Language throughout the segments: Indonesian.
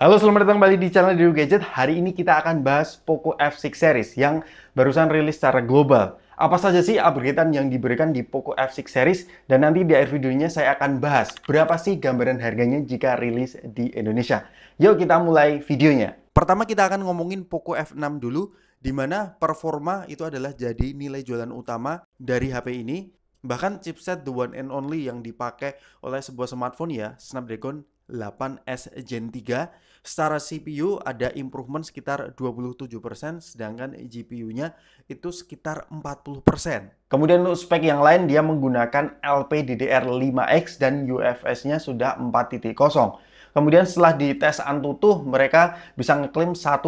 Halo, selamat datang kembali di channel Dedu Gadget. Hari ini kita akan bahas Poco F6 series yang barusan rilis secara global. Apa saja sih upgradean yang diberikan di Poco F6 series? Dan nanti di akhir videonya saya akan bahas berapa sih gambaran harganya jika rilis di Indonesia. Yuk kita mulai videonya. Pertama kita akan ngomongin Poco F6 dulu, di mana performa itu adalah jadi nilai jualan utama dari HP ini. Bahkan chipset the one and only yang dipakai oleh sebuah smartphone ya, Snapdragon 8S Gen 3 Secara CPU ada improvement sekitar 27%, sedangkan GPU-nya itu sekitar 40%. Kemudian untuk spek yang lain, dia menggunakan LPDDR5X dan UFS-nya sudah 4.0. Kemudian setelah dites Antutu, mereka bisa ngeklaim 1,5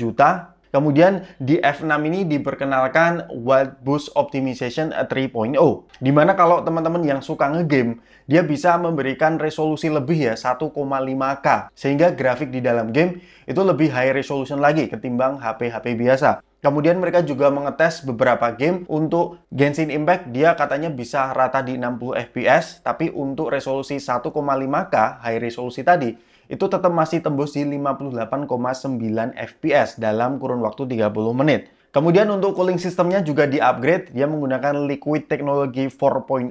juta Kemudian di F6 ini diperkenalkan Wild Boost Optimization 3.0. Dimana kalau teman-teman yang suka ngegame, dia bisa memberikan resolusi lebih ya 1,5K. Sehingga grafik di dalam game itu lebih high resolution lagi ketimbang HP-HP biasa. Kemudian mereka juga mengetes beberapa game untuk Genshin Impact dia katanya bisa rata di 60 fps tapi untuk resolusi 1,5K high resolusi tadi itu tetap masih tembus di 58,9 fps dalam kurun waktu 30 menit. Kemudian untuk cooling sistemnya juga di-upgrade, dia menggunakan Liquid Technology 4.0.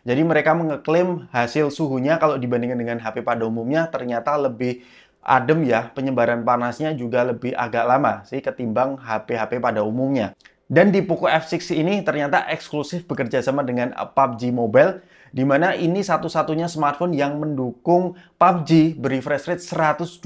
Jadi mereka mengeklaim hasil suhunya kalau dibandingkan dengan HP pada umumnya ternyata lebih adem ya, penyebaran panasnya juga lebih agak lama sih ketimbang HP-HP pada umumnya. Dan di Poco F6 ini ternyata eksklusif bekerja sama dengan PUBG Mobile Dimana ini satu-satunya smartphone yang mendukung PUBG berrefresh rate 120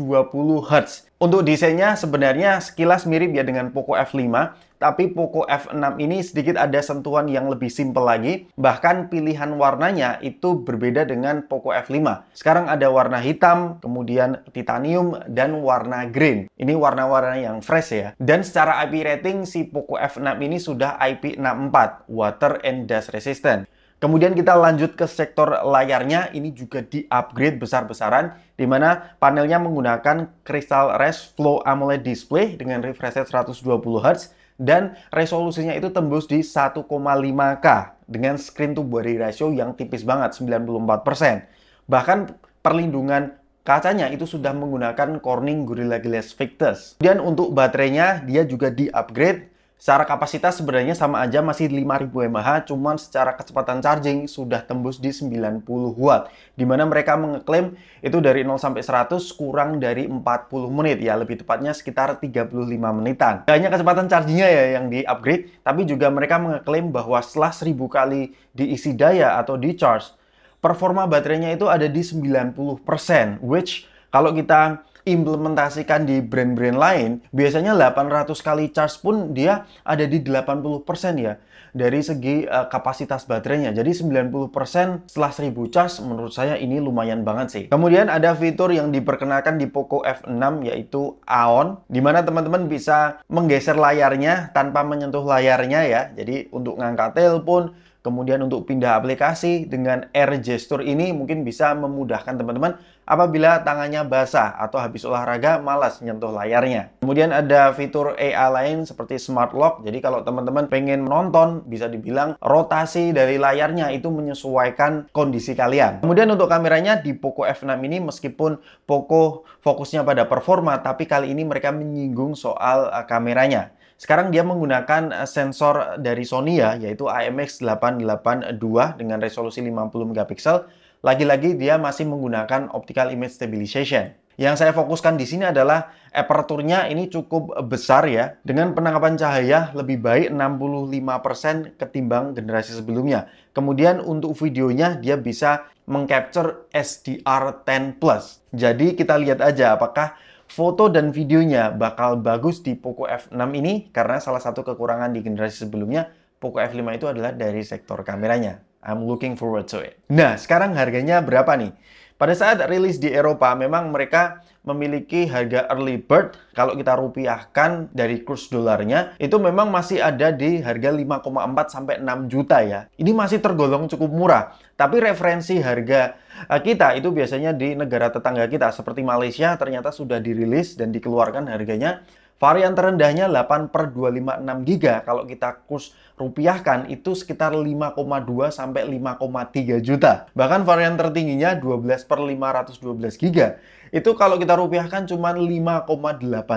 Hz. Untuk desainnya sebenarnya sekilas mirip ya dengan Poco F5, tapi Poco F6 ini sedikit ada sentuhan yang lebih simple lagi. Bahkan pilihan warnanya itu berbeda dengan Poco F5. Sekarang ada warna hitam, kemudian titanium, dan warna green. Ini warna-warna yang fresh ya. Dan secara IP rating si Poco F6 ini sudah IP64, Water and Dust Resistant. Kemudian kita lanjut ke sektor layarnya, ini juga di-upgrade besar-besaran, di mana panelnya menggunakan Crystal Res Flow AMOLED display dengan refresh rate 120Hz, dan resolusinya itu tembus di 1,5K dengan screen to body ratio yang tipis banget, 94%. Bahkan perlindungan kacanya itu sudah menggunakan Corning Gorilla Glass Victus. Dan untuk baterainya, dia juga di-upgrade Secara kapasitas sebenarnya sama aja masih 5000 mAh, cuman secara kecepatan charging sudah tembus di 90 watt. Dimana mereka mengeklaim itu dari 0 sampai 100 kurang dari 40 menit ya, lebih tepatnya sekitar 35 menitan. Gak hanya kecepatan chargingnya ya yang di upgrade, tapi juga mereka mengeklaim bahwa setelah 1000 kali diisi daya atau di charge, performa baterainya itu ada di 90%, which kalau kita implementasikan di brand-brand lain, biasanya 800 kali charge pun dia ada di 80% ya dari segi uh, kapasitas baterainya. Jadi 90% setelah 1000 charge menurut saya ini lumayan banget sih. Kemudian ada fitur yang diperkenalkan di Poco F6 yaitu AON di mana teman-teman bisa menggeser layarnya tanpa menyentuh layarnya ya. Jadi untuk ngangkat telepon Kemudian untuk pindah aplikasi dengan air gesture ini mungkin bisa memudahkan teman-teman apabila tangannya basah atau habis olahraga malas nyentuh layarnya. Kemudian ada fitur AI lain seperti smart lock. Jadi kalau teman-teman pengen nonton bisa dibilang rotasi dari layarnya itu menyesuaikan kondisi kalian. Kemudian untuk kameranya di Poco F6 ini meskipun Poco fokusnya pada performa tapi kali ini mereka menyinggung soal eh, kameranya. Sekarang dia menggunakan eh, sensor dari Sony ya, yaitu IMX882 dengan resolusi 50 mp Lagi-lagi dia masih menggunakan optical image stabilization. Yang saya fokuskan di sini adalah aperturnya ini cukup besar ya, dengan penangkapan cahaya lebih baik 65% ketimbang generasi sebelumnya. Kemudian untuk videonya dia bisa mengcapture SDR10+. Jadi kita lihat aja apakah foto dan videonya bakal bagus di Poco F6 ini karena salah satu kekurangan di generasi sebelumnya Poco F5 itu adalah dari sektor kameranya. I'm looking forward to it. Nah, sekarang harganya berapa nih? Pada saat rilis di Eropa, memang mereka memiliki harga early bird kalau kita rupiahkan dari kurs dolarnya itu memang masih ada di harga 5,4 sampai 6 juta ya. Ini masih tergolong cukup murah. Tapi referensi harga eh, kita itu biasanya di negara tetangga kita seperti Malaysia ternyata sudah dirilis dan dikeluarkan harganya Varian terendahnya 8 per 256 giga. Kalau kita kurs rupiahkan itu sekitar 5,2 sampai 5,3 juta. Bahkan varian tertingginya 12 per 512 giga itu kalau kita rupiahkan cuma 5,8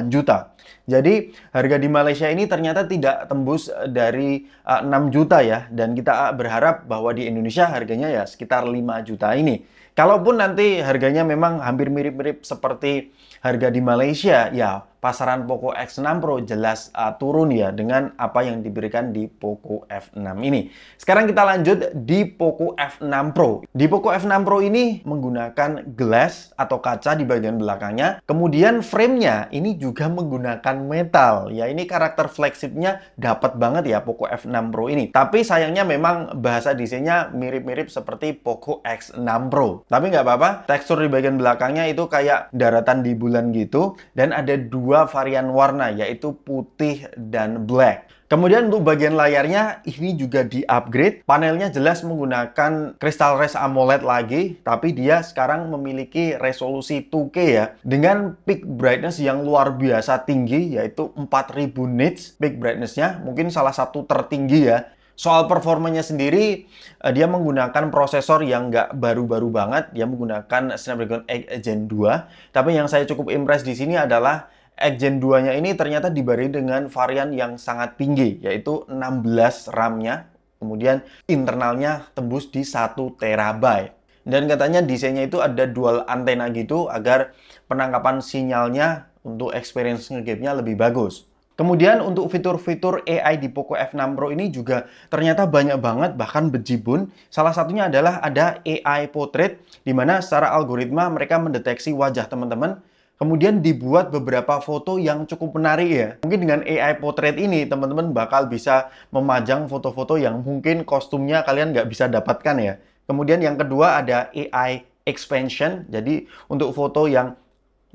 juta. Jadi harga di Malaysia ini ternyata tidak tembus eh, dari 6 eh, juta ya. Dan kita eh, berharap bahwa di Indonesia harganya ya sekitar 5 juta ini. Kalaupun nanti harganya memang hampir mirip-mirip seperti harga di Malaysia, ya pasaran Poco X6 Pro jelas uh, turun ya dengan apa yang diberikan di Poco F6 ini. Sekarang kita lanjut di Poco F6 Pro. Di Poco F6 Pro ini menggunakan glass atau kaca di bagian belakangnya. Kemudian framenya ini juga menggunakan metal. Ya ini karakter flagshipnya dapat banget ya Poco F6 Pro ini. Tapi sayangnya memang bahasa desainnya mirip-mirip seperti Poco X6 Pro. Tapi nggak apa-apa, tekstur di bagian belakangnya itu kayak daratan di bulan gitu. Dan ada dua varian warna yaitu putih dan black. Kemudian untuk bagian layarnya ini juga di-upgrade. Panelnya jelas menggunakan Crystal Res AMOLED lagi, tapi dia sekarang memiliki resolusi 2K ya. Dengan peak brightness yang luar biasa tinggi yaitu 4000 nits peak brightnessnya, mungkin salah satu tertinggi ya. Soal performanya sendiri, eh, dia menggunakan prosesor yang nggak baru-baru banget. Dia menggunakan Snapdragon 8 Gen 2. Tapi yang saya cukup impress di sini adalah Gen 2-nya ini ternyata diberi dengan varian yang sangat tinggi, yaitu 16 RAM-nya, kemudian internalnya tembus di 1 terabyte. Dan katanya desainnya itu ada dual antena gitu agar penangkapan sinyalnya untuk experience ngegame-nya lebih bagus. Kemudian untuk fitur-fitur AI di Poco F6 Pro ini juga ternyata banyak banget bahkan bejibun. Salah satunya adalah ada AI Portrait di mana secara algoritma mereka mendeteksi wajah teman-teman Kemudian dibuat beberapa foto yang cukup menarik ya. Mungkin dengan AI Portrait ini teman-teman bakal bisa memajang foto-foto yang mungkin kostumnya kalian nggak bisa dapatkan ya. Kemudian yang kedua ada AI Expansion. Jadi untuk foto yang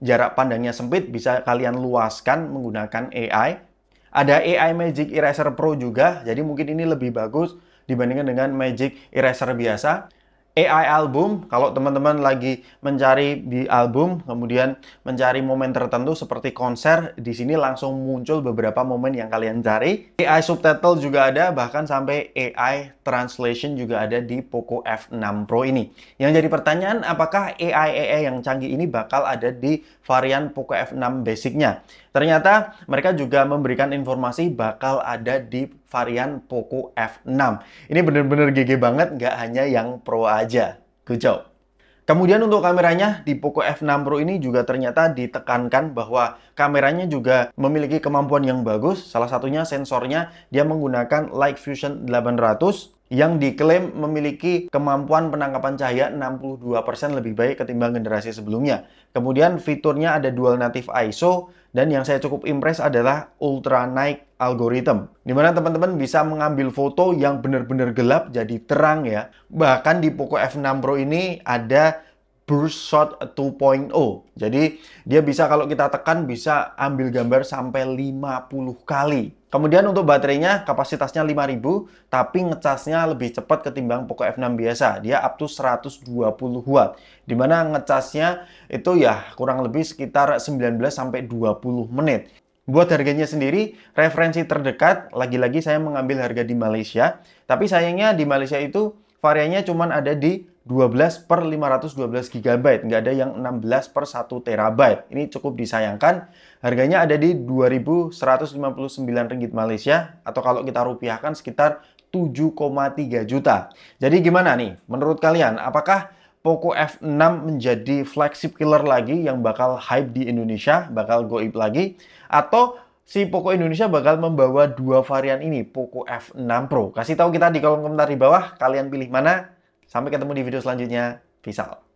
jarak pandangnya sempit bisa kalian luaskan menggunakan AI. Ada AI Magic Eraser Pro juga. Jadi mungkin ini lebih bagus dibandingkan dengan Magic Eraser biasa. AI album, kalau teman-teman lagi mencari di album, kemudian mencari momen tertentu seperti konser, di sini langsung muncul beberapa momen yang kalian cari. AI subtitle juga ada, bahkan sampai AI translation juga ada di Poco F6 Pro ini. Yang jadi pertanyaan, apakah AI AI yang canggih ini bakal ada di varian Poco F6 basicnya? Ternyata mereka juga memberikan informasi bakal ada di varian Poco F6. Ini bener-bener GG banget, nggak hanya yang Pro aja. Good job. Kemudian untuk kameranya di Poco F6 Pro ini juga ternyata ditekankan bahwa kameranya juga memiliki kemampuan yang bagus. Salah satunya sensornya dia menggunakan Light Fusion 800 yang diklaim memiliki kemampuan penangkapan cahaya 62% lebih baik ketimbang generasi sebelumnya. Kemudian fiturnya ada dual native ISO, dan yang saya cukup impress adalah Ultra Night Algorithm. mana teman-teman bisa mengambil foto yang benar-benar gelap jadi terang ya. Bahkan di Poco F6 Pro ini ada Burst Shot 2.0. Jadi dia bisa kalau kita tekan bisa ambil gambar sampai 50 kali. Kemudian untuk baterainya kapasitasnya 5000 tapi ngecasnya lebih cepat ketimbang Poco F6 biasa. Dia up to 120 watt. Dimana ngecasnya itu ya kurang lebih sekitar 19 sampai 20 menit. Buat harganya sendiri, referensi terdekat lagi-lagi saya mengambil harga di Malaysia. Tapi sayangnya di Malaysia itu variannya cuma ada di 12 per 512 GB, nggak ada yang 16 per 1 TB. Ini cukup disayangkan, harganya ada di 2.159 ringgit Malaysia, atau kalau kita rupiahkan sekitar 7,3 juta. Jadi gimana nih, menurut kalian, apakah Poco F6 menjadi flagship killer lagi yang bakal hype di Indonesia, bakal goib lagi, atau si Poco Indonesia bakal membawa dua varian ini, Poco F6 Pro. Kasih tahu kita di kolom komentar di bawah, kalian pilih mana? Sampai ketemu di video selanjutnya. Peace out.